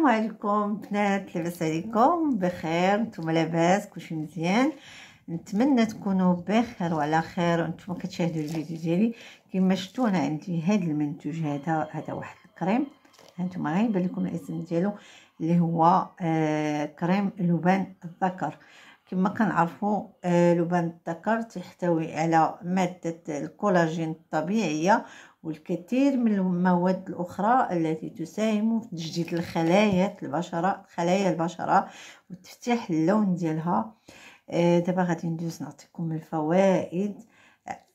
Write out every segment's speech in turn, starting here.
السلام عليكم بنات لاباس عليكم بخير نتوما لاباس كلشي مزيان نتمنى تكونوا بخير وعلى خير وانتم كتشاهدوا الفيديو ديالي كما شفتوا انا عندي هذا المنتوج هذا هذا واحد الكريم هانتوما غيبان لكم الاسم ديالو اللي هو آه كريم لبان الذكر كما كنعرفوا آه لبان الذكر تحتوي على ماده الكولاجين الطبيعيه والكثير من المواد الأخرى التي تساهم في تجديد الخلايا البشرة خلايا البشرة وتفتح اللون ديالها آه، دابا غادي ندوز نعطيكم الفوائد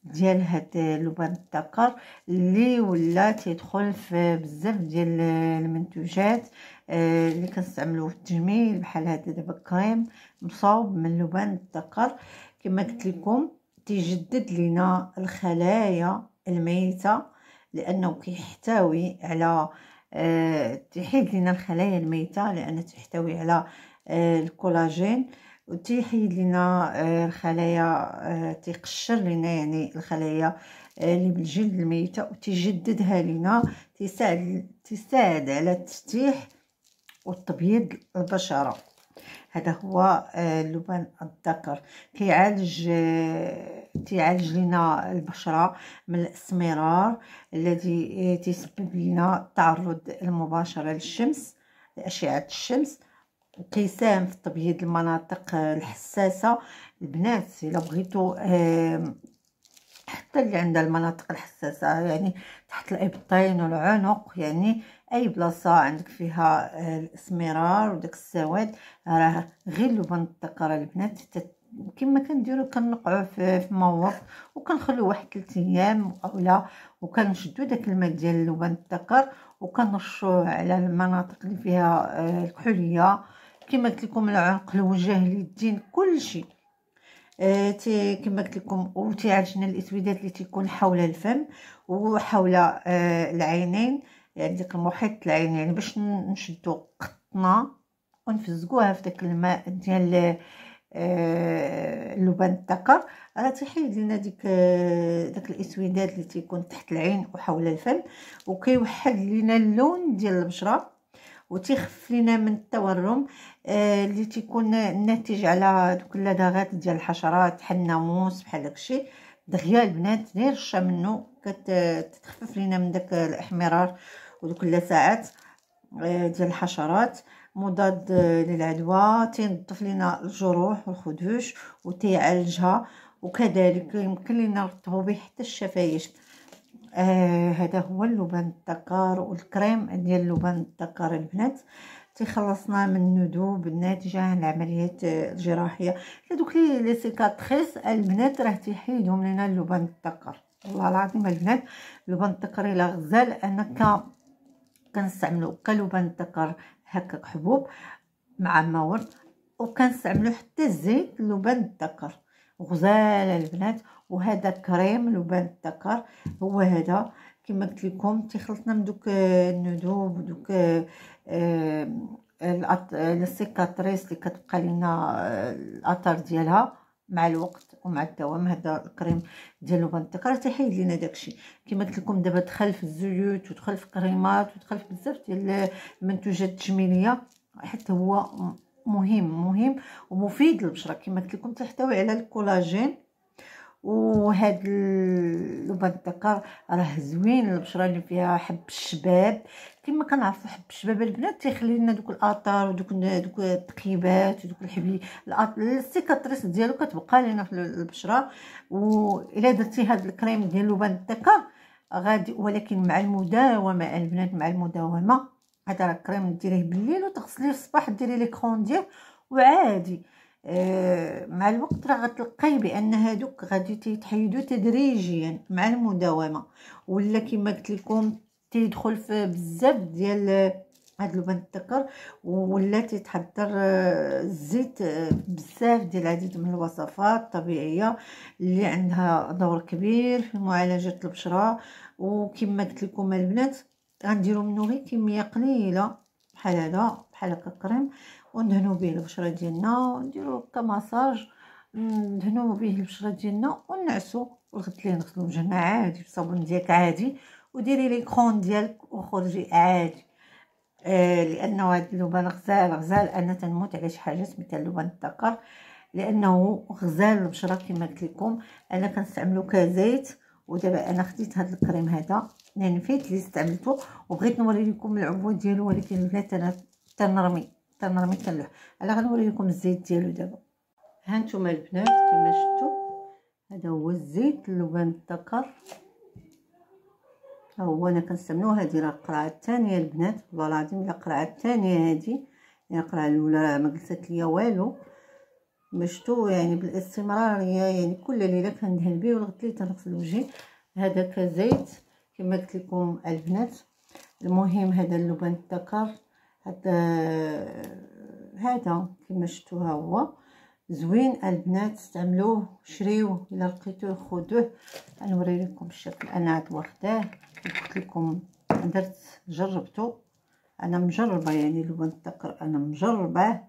ديال هاد لبن الدكر اللي ولا تيدخل في بزاف ديال المنتوجات آه، اللي كنستعملوه في التجميل بحال هذا دابا كريم مصاوب من لبن الدكر كما قلت لكم تيجدد لنا الخلايا الميته لانه كيحتوي على آه، تيحيد لنا الخلايا الميته لان تحتوي على آه، الكولاجين وتحيد لنا آه، الخلايا تيقشر لنا يعني الخلايا اللي بالجلد الميته وتجددها لنا تساعد تساعد على التفتيح وتبييض البشره هذا هو آه، لبن الذكر كيعالج تيعالج آه، لنا البشرة من الاسمرار الذي تسبب لنا التعرض المباشر للشمس لأشعة الشمس كيساهم في تبييض المناطق الحساسة البنات إلا بغيتو حتى اللي عندها المناطق الحساسة يعني تحت الإبطين والعنق يعني اي بلاصه عندك فيها آه، الاسمرار وداك السواد راه غير اللبن الدق راه البنات كما كنديرو كنقعو في موف وكنخلو واحد 3 ايام اولا وكنشدو داك الماء ديال اللبن الدقر وكنرشوه على المناطق اللي فيها آه، الكحوليه كما قلت لكم العنق الوجه اليدين كلشي آه، تي كما قلت لكم وتيعجن الاسودات اللي تيكون حول الفم وحول العينين يعني ديك المحيط العين يعني باش نشدو قطنا ونفزقوها في داك الماء ديال اللبان آه، الذكر راه تيحيد لنا ديك آه، داك الاسودات اللي تيكون تحت العين وحول الفم وكيوحد لنا اللون ديال البشره وتيخف لنا من التورم آه، اللي تيكون ناتج على دوك اللدغات ديال الحشرات بحال الناموس بحال داكشي دغيا البنات غير الشا منه كتخفف لنا من داك الاحمرار ودوك اللساعات آه، ديال الحشرات مضاد آه، للعدوى تنظف لنا الجروح والخدوش وتيعالجها وكذلك يمكن لنا نرطبو به حتى الشفايش آه هذا هو اللبن الدكر والكريم ديال اللبان الدكر البنات تخلصنا من الندوب الناتجه عن العمليات الجراحيه هذوك لي سيكاتريس البنات راه تيحيدهم لنا اللبن الدكر والله العظيم البنات اللبن الدكر الا غزال انا كنستعملو قالوبه الذكر هكاك حبوب مع مورد كنستعملو حتى زيت لبان الذكر غزاله البنات وهذا كريم لبان الذكر هو هذا كما قلت لكم تيخلطنا من دوك الندوب ودوك آه، السيكاتريس اللي كتبقى لينا آه، الاثر ديالها مع الوقت ومع الدوام هذا الكريم ديال البنطيق راه تحيد لينا داكشي كما قلت لكم دابا دخل في الزيوت ودخل في كريمات ودخل في بزاف ديال المنتوجات التجميليه حتى هو مهم مهم ومفيد للبشره كما قلت لكم تحتوي على الكولاجين وهاد اللبن الدكر راه زوين البشره اللي فيها حب الشباب كما كنعرفوا حب الشباب البنات تيخلي لنا دوك الاثار ودوك دوك التقيبات ودوك الحبل السيكاتريس ديالو كتبقى لنا في البشره والا درتي هاد الكريم ديال اللبن الدكر غادي ولكن مع المداومه البنات مع المداومه هذا راه كريم ديريه بالليل وتغسليه الصباح ديري لي كرون ديال وعادي مع الوقت راه غتلقاي بان هادوك غادي تيتحيدوا تدريجيا مع المداومه ولا كما قلت لكم تيدخل في بزاف ديال هاد لبن الذكر ولا تيتحضر آه، الزيت آه، بزاف ديال العديد من الوصفات الطبيعيه اللي عندها دور كبير في معالجه البشره وكما قلت لكم البنات غنديروا منه غير كميه قليله بحال هذا بحال هكا كريم وندهنو به البشره ديالنا ونديرو كمساج ندهنو به البشره ديالنا ونعسو الغد اللي نغسلو وجهنا عادي بصابون ديالك عادي وديري لي كرون ديالك وخرجي عادي آه لانه هاد اللبان غزال غزال انا تنموت على شي حاجه سميتها اللبان الذكر لانه غزال البشره كما قلت لكم انا كنستعملو كزيت ودابا انا خديت هاد الكريم هذا ننفيت اللي استعملته وبغيت نوري لكم العبوه ديالو ولكن البنات انا تنرمي تنرمي تنلوح انا غنوريكم الزيت ديالو دابا ها نتوما البنات كما شفتوا هذا هو الزيت اللبان الذكر ها هو انا كنستعملوه هذه راه القرعه الثانيه البنات والله العظيم هي القرعه الثانيه هذه هي يعني القرعه الاولى راه ما جلست ليا والو مشتو يعني بالاستمراريه يعني كل ليله كندهن به والغد اللي تنغسل وجهي هذا كزيت كما قلت لكم البنات المهم هذا اللبن الذكر هاد هذا كما شفتوها هو زوين البنات استعملوه شريوه الا لقيتوه خذوه غنوري لكم الشكل انا عاد واخداه قلت لكم درت جربته انا مجربه يعني لو نتذكر انا مجربه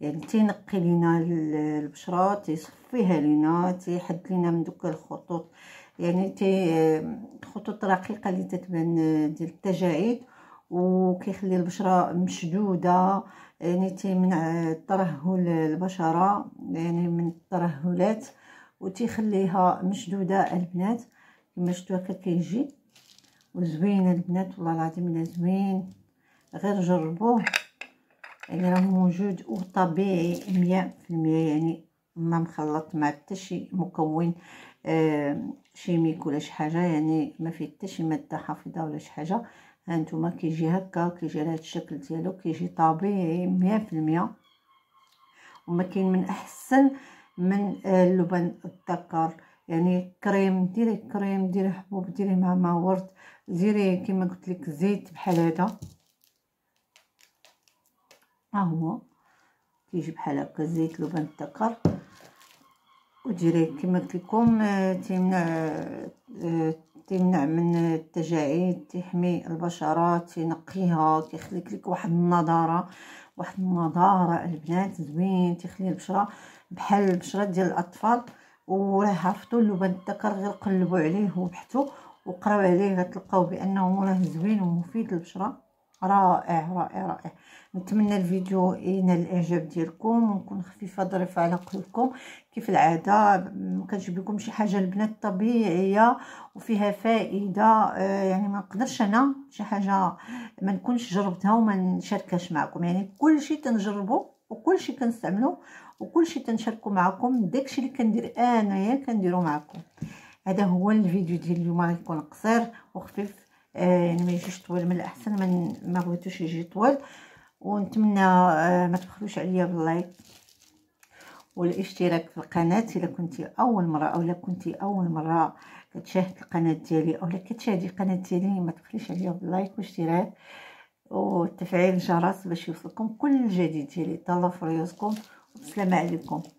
يعني تينقي لينا البشره تيصفيها لينا تيحد لينا من دوك الخطوط يعني تي خطوط رقيقه اللي تتبان ديال التجاعيد وكيخلي البشره مشدوده يعني تيمنع ترهل البشره يعني من الترهلات وتيخليها مشدوده البنات كما شفتوا هكا كيجي وزوين البنات والله العظيم الا زوين غير جربوه يعني راه موجود وطبيعي 100% يعني ما مخلط مع حتى شي مكون آه شيميك ولا شي حاجه يعني ما فيه حتى شي ماده حافظه ولا شي حاجه هانتوما كيجي هكا كيجي على هاد الشكل ديالو كيجي طبيعي مية وما كاين من احسن من آه، اللبن الذكر يعني كريم ديري كريم ديري حبوب ديري مع ما ورد ديري كما قلت لك زيت بحال هذا ها هو كيجي بحال هكا زيت لبن الذكر وديري كما قلت لكم آه، تيمنع آه، تمنع من التجاعيد تيحمي البشره تينقيها كيخليك لك واحد النضاره واحد النضاره البنات زوين تيخلي البشره بحال البشره ديال الاطفال وراه عرفتوا اللبن الذكر غير قلبوا عليه وبحثوا وقراو عليه غتلقاو بانه راه زوين ومفيد للبشره رائع رائع رائع نتمنى الفيديو ينال الاعجاب ديالكم ونكون خفيفه ظريفه على قلوبكم كيف العاده كنجيب لكم شي حاجه البنات طبيعيه وفيها فائده آه، يعني ما نقدرش انا شي حاجه ما نكونش جربتها وما نشاركهاش معكم يعني كلشي تنجربه وكلشي وكل وكلشي تنشاركو معكم داكشي اللي كندير انايا كنديرو معكم هذا هو الفيديو ديال اليوم غيكون قصير وخفيف آه، يعني ما يجيش طويل من الاحسن ما ما بغيتوش يجي طويل ونتمنى آه، ما تبخلوش عليا باللايك والاشتراك في القناه الا كنتي اول مره او كنتي اول مره كتشاهد القناه ديالي اولا كتشاهدي القناه ديالي ما تبخليش عليا باللايك والاشتراك وتفعيل الجرس باش يوصلكم كل جديد ديالي تهلاو في ريوسكم والسلام عليكم